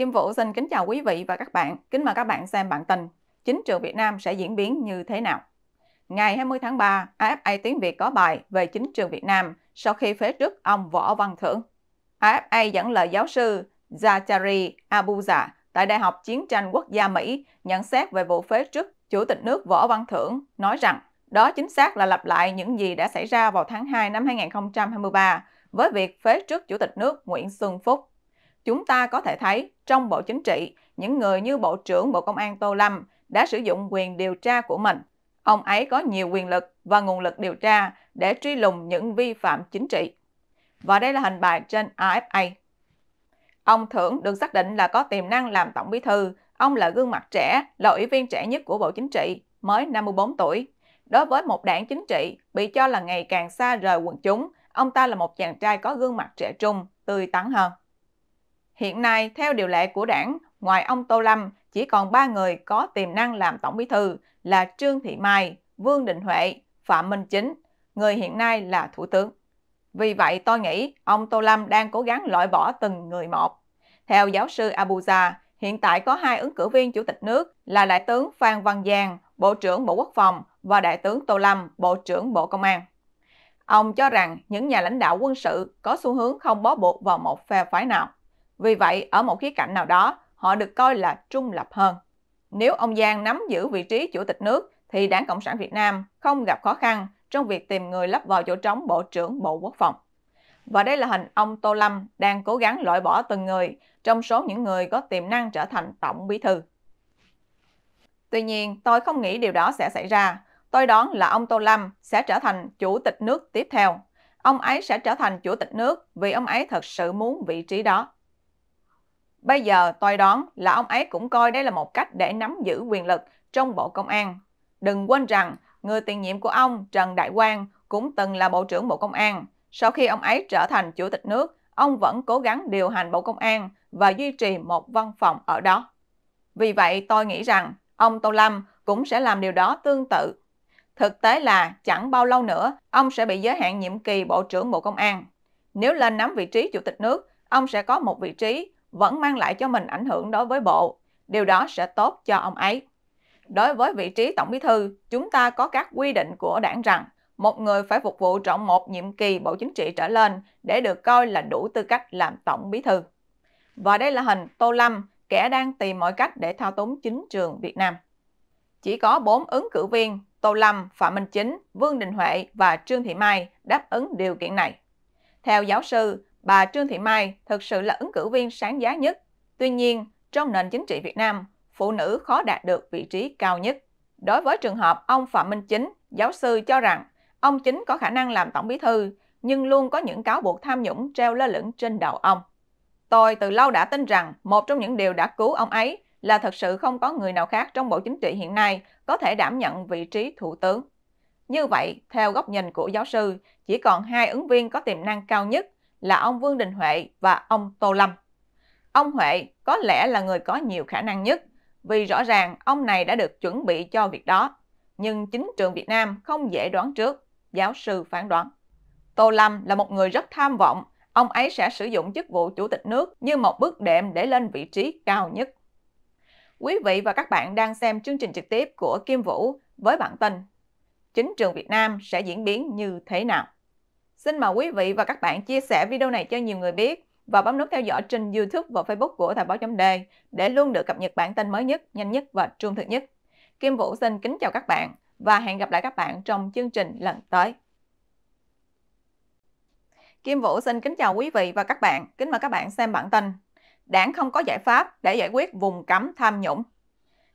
Kim Vũ xin kính chào quý vị và các bạn. Kính mời các bạn xem bản tin Chính trường Việt Nam sẽ diễn biến như thế nào? Ngày 20 tháng 3, AFA Tiếng Việt có bài về chính trường Việt Nam sau khi phế trước ông Võ Văn Thưởng. AFA dẫn lời giáo sư Zachary Abuza tại Đại học Chiến tranh Quốc gia Mỹ nhận xét về vụ phế trước Chủ tịch nước Võ Văn Thưởng nói rằng đó chính xác là lặp lại những gì đã xảy ra vào tháng 2 năm 2023 với việc phế trước Chủ tịch nước Nguyễn Xuân Phúc chúng ta có thể thấy trong Bộ Chính trị, những người như Bộ trưởng Bộ Công an Tô Lâm đã sử dụng quyền điều tra của mình. Ông ấy có nhiều quyền lực và nguồn lực điều tra để truy lùng những vi phạm chính trị. Và đây là hình bài trên AFA. Ông Thưởng được xác định là có tiềm năng làm tổng bí thư. Ông là gương mặt trẻ, là ủy viên trẻ nhất của Bộ Chính trị, mới 54 tuổi. Đối với một đảng chính trị bị cho là ngày càng xa rời quần chúng, ông ta là một chàng trai có gương mặt trẻ trung, tươi tắn hơn. Hiện nay, theo điều lệ của đảng, ngoài ông Tô Lâm, chỉ còn 3 người có tiềm năng làm Tổng Bí Thư là Trương Thị Mai, Vương Đình Huệ, Phạm Minh Chính, người hiện nay là Thủ tướng. Vì vậy, tôi nghĩ ông Tô Lâm đang cố gắng loại bỏ từng người một. Theo giáo sư Abuja, hiện tại có hai ứng cử viên Chủ tịch nước là Đại tướng Phan Văn Giang, Bộ trưởng Bộ Quốc phòng và Đại tướng Tô Lâm, Bộ trưởng Bộ Công an. Ông cho rằng những nhà lãnh đạo quân sự có xu hướng không bó buộc vào một phe phái nào. Vì vậy, ở một khía cạnh nào đó, họ được coi là trung lập hơn. Nếu ông Giang nắm giữ vị trí chủ tịch nước, thì Đảng Cộng sản Việt Nam không gặp khó khăn trong việc tìm người lấp vào chỗ trống Bộ trưởng Bộ Quốc phòng. Và đây là hình ông Tô Lâm đang cố gắng loại bỏ từng người trong số những người có tiềm năng trở thành Tổng Bí Thư. Tuy nhiên, tôi không nghĩ điều đó sẽ xảy ra. Tôi đoán là ông Tô Lâm sẽ trở thành chủ tịch nước tiếp theo. Ông ấy sẽ trở thành chủ tịch nước vì ông ấy thật sự muốn vị trí đó. Bây giờ tôi đoán là ông ấy cũng coi đây là một cách để nắm giữ quyền lực trong Bộ Công an. Đừng quên rằng, người tiền nhiệm của ông Trần Đại Quang cũng từng là Bộ trưởng Bộ Công an. Sau khi ông ấy trở thành Chủ tịch nước, ông vẫn cố gắng điều hành Bộ Công an và duy trì một văn phòng ở đó. Vì vậy, tôi nghĩ rằng ông Tô Lâm cũng sẽ làm điều đó tương tự. Thực tế là chẳng bao lâu nữa, ông sẽ bị giới hạn nhiệm kỳ Bộ trưởng Bộ Công an. Nếu lên nắm vị trí Chủ tịch nước, ông sẽ có một vị trí vẫn mang lại cho mình ảnh hưởng đối với bộ. Điều đó sẽ tốt cho ông ấy. Đối với vị trí Tổng Bí thư, chúng ta có các quy định của đảng rằng một người phải phục vụ trọn một nhiệm kỳ Bộ Chính trị trở lên để được coi là đủ tư cách làm Tổng Bí thư. Và đây là hình Tô Lâm, kẻ đang tìm mọi cách để thao túng chính trường Việt Nam. Chỉ có 4 ứng cử viên Tô Lâm, Phạm Minh Chính, Vương Đình Huệ và Trương Thị Mai đáp ứng điều kiện này. Theo giáo sư, bà Trương Thị Mai thực sự là ứng cử viên sáng giá nhất. Tuy nhiên, trong nền chính trị Việt Nam, phụ nữ khó đạt được vị trí cao nhất. Đối với trường hợp ông Phạm Minh Chính, giáo sư cho rằng ông Chính có khả năng làm tổng bí thư, nhưng luôn có những cáo buộc tham nhũng treo lơ lửng trên đầu ông. Tôi từ lâu đã tin rằng một trong những điều đã cứu ông ấy là thật sự không có người nào khác trong bộ chính trị hiện nay có thể đảm nhận vị trí thủ tướng. Như vậy, theo góc nhìn của giáo sư, chỉ còn hai ứng viên có tiềm năng cao nhất là ông Vương Đình Huệ và ông Tô Lâm. Ông Huệ có lẽ là người có nhiều khả năng nhất vì rõ ràng ông này đã được chuẩn bị cho việc đó. Nhưng chính trường Việt Nam không dễ đoán trước, giáo sư phán đoán. Tô Lâm là một người rất tham vọng, ông ấy sẽ sử dụng chức vụ chủ tịch nước như một bước đệm để lên vị trí cao nhất. Quý vị và các bạn đang xem chương trình trực tiếp của Kim Vũ với bản tin Chính trường Việt Nam sẽ diễn biến như thế nào? Xin mời quý vị và các bạn chia sẻ video này cho nhiều người biết và bấm nút theo dõi trên YouTube và Facebook của Thời báo chấm đề để luôn được cập nhật bản tin mới nhất, nhanh nhất và trung thực nhất. Kim Vũ xin kính chào các bạn và hẹn gặp lại các bạn trong chương trình lần tới. Kim Vũ xin kính chào quý vị và các bạn, kính mời các bạn xem bản tin. Đảng không có giải pháp để giải quyết vùng cấm tham nhũng.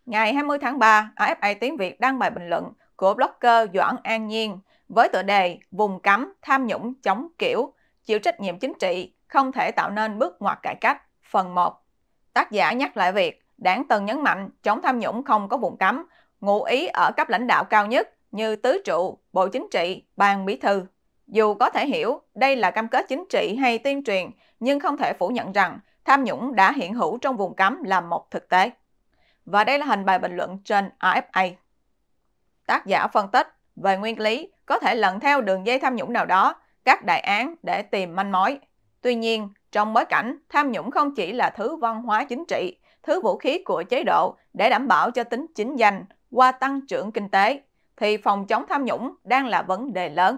Ngày 20 tháng 3, AFA Tiếng Việt đăng bài bình luận của blogger Doãn An Nhiên với tựa đề Vùng cấm tham nhũng chống kiểu, chịu trách nhiệm chính trị, không thể tạo nên bước ngoặt cải cách, phần 1. Tác giả nhắc lại việc đảng từng nhấn mạnh chống tham nhũng không có vùng cấm, ngụ ý ở cấp lãnh đạo cao nhất như tứ trụ, bộ chính trị, ban bí thư. Dù có thể hiểu đây là cam kết chính trị hay tuyên truyền, nhưng không thể phủ nhận rằng tham nhũng đã hiện hữu trong vùng cấm là một thực tế. Và đây là hình bài bình luận trên AFA tác giả phân tích về nguyên lý có thể lần theo đường dây tham nhũng nào đó, các đại án để tìm manh mối. Tuy nhiên, trong bối cảnh tham nhũng không chỉ là thứ văn hóa chính trị, thứ vũ khí của chế độ để đảm bảo cho tính chính danh qua tăng trưởng kinh tế, thì phòng chống tham nhũng đang là vấn đề lớn.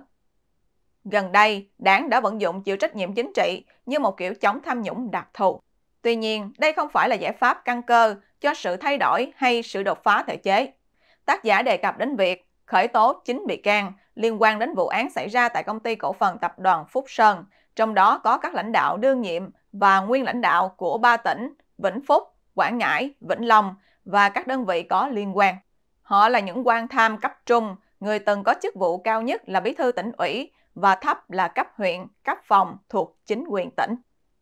Gần đây, đảng đã vận dụng chịu trách nhiệm chính trị như một kiểu chống tham nhũng đặc thù. Tuy nhiên, đây không phải là giải pháp căn cơ cho sự thay đổi hay sự đột phá thể chế tác giả đề cập đến việc khởi tố 9 bị can liên quan đến vụ án xảy ra tại công ty cổ phần tập đoàn Phúc Sơn, trong đó có các lãnh đạo đương nhiệm và nguyên lãnh đạo của ba tỉnh Vĩnh Phúc, Quảng Ngãi, Vĩnh Long và các đơn vị có liên quan. Họ là những quan tham cấp trung, người từng có chức vụ cao nhất là bí thư tỉnh ủy và thấp là cấp huyện, cấp phòng thuộc chính quyền tỉnh.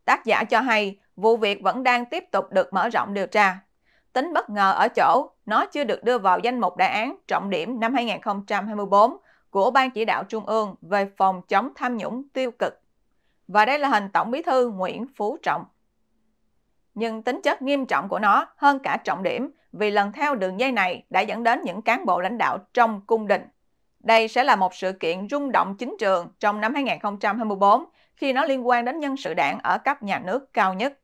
Tác giả cho hay, vụ việc vẫn đang tiếp tục được mở rộng điều tra Tính bất ngờ ở chỗ, nó chưa được đưa vào danh mục đại án trọng điểm năm 2024 của Ban Chỉ đạo Trung ương về phòng chống tham nhũng tiêu cực. Và đây là hình Tổng bí thư Nguyễn Phú Trọng. Nhưng tính chất nghiêm trọng của nó hơn cả trọng điểm vì lần theo đường dây này đã dẫn đến những cán bộ lãnh đạo trong cung đình. Đây sẽ là một sự kiện rung động chính trường trong năm 2024 khi nó liên quan đến nhân sự đảng ở cấp nhà nước cao nhất.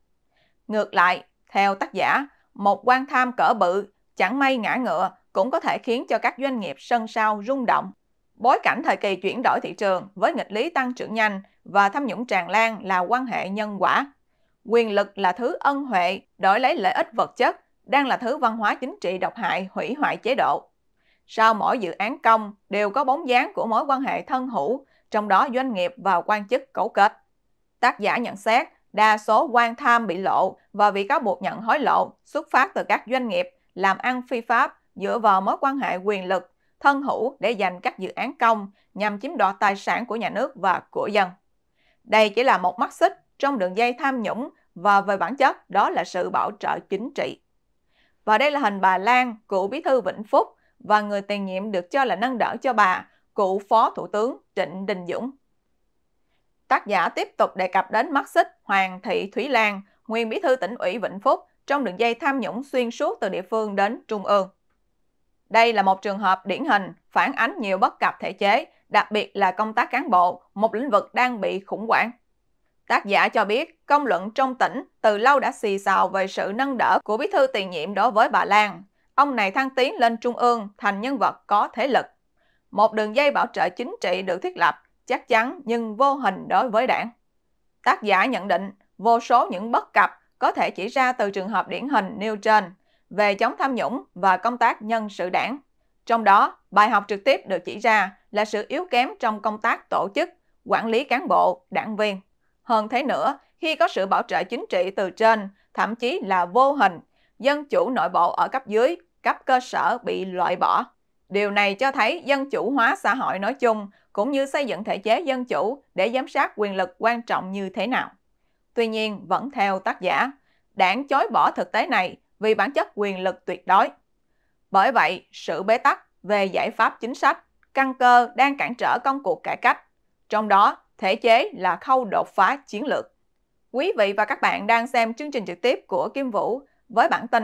Ngược lại, theo tác giả, một quan tham cỡ bự chẳng may ngã ngựa cũng có thể khiến cho các doanh nghiệp sân sau rung động. Bối cảnh thời kỳ chuyển đổi thị trường với nghịch lý tăng trưởng nhanh và tham nhũng tràn lan là quan hệ nhân quả. Quyền lực là thứ ân huệ, đổi lấy lợi ích vật chất, đang là thứ văn hóa chính trị độc hại hủy hoại chế độ. Sau mỗi dự án công đều có bóng dáng của mối quan hệ thân hữu, trong đó doanh nghiệp và quan chức cấu kết. Tác giả nhận xét, Đa số quan tham bị lộ và bị cáo buộc nhận hối lộ xuất phát từ các doanh nghiệp làm ăn phi pháp dựa vào mối quan hệ quyền lực, thân hữu để giành các dự án công nhằm chiếm đoạt tài sản của nhà nước và của dân. Đây chỉ là một mắt xích trong đường dây tham nhũng và về bản chất đó là sự bảo trợ chính trị. Và đây là hình bà Lan, cựu bí thư Vĩnh Phúc và người tiền nhiệm được cho là nâng đỡ cho bà, cựu phó thủ tướng Trịnh Đình Dũng. Tác giả tiếp tục đề cập đến mắt xích Hoàng Thị Thúy Lan, nguyên bí thư tỉnh ủy Vĩnh Phúc, trong đường dây tham nhũng xuyên suốt từ địa phương đến trung ương. Đây là một trường hợp điển hình phản ánh nhiều bất cập thể chế, đặc biệt là công tác cán bộ, một lĩnh vực đang bị khủng hoảng. Tác giả cho biết công luận trong tỉnh từ lâu đã xì xào về sự nâng đỡ của bí thư tiền nhiệm đối với bà Lan. Ông này thăng tiến lên trung ương thành nhân vật có thế lực. Một đường dây bảo trợ chính trị được thiết lập chắc chắn nhưng vô hình đối với đảng. Tác giả nhận định vô số những bất cập có thể chỉ ra từ trường hợp điển hình nêu trên về chống tham nhũng và công tác nhân sự đảng. Trong đó, bài học trực tiếp được chỉ ra là sự yếu kém trong công tác tổ chức, quản lý cán bộ, đảng viên. Hơn thế nữa, khi có sự bảo trợ chính trị từ trên, thậm chí là vô hình, dân chủ nội bộ ở cấp dưới, cấp cơ sở bị loại bỏ. Điều này cho thấy dân chủ hóa xã hội nói chung cũng như xây dựng thể chế dân chủ để giám sát quyền lực quan trọng như thế nào. Tuy nhiên, vẫn theo tác giả, đảng chối bỏ thực tế này vì bản chất quyền lực tuyệt đối. Bởi vậy, sự bế tắc về giải pháp chính sách, căn cơ đang cản trở công cuộc cải cách, trong đó thể chế là khâu đột phá chiến lược. Quý vị và các bạn đang xem chương trình trực tiếp của Kim Vũ với bản tin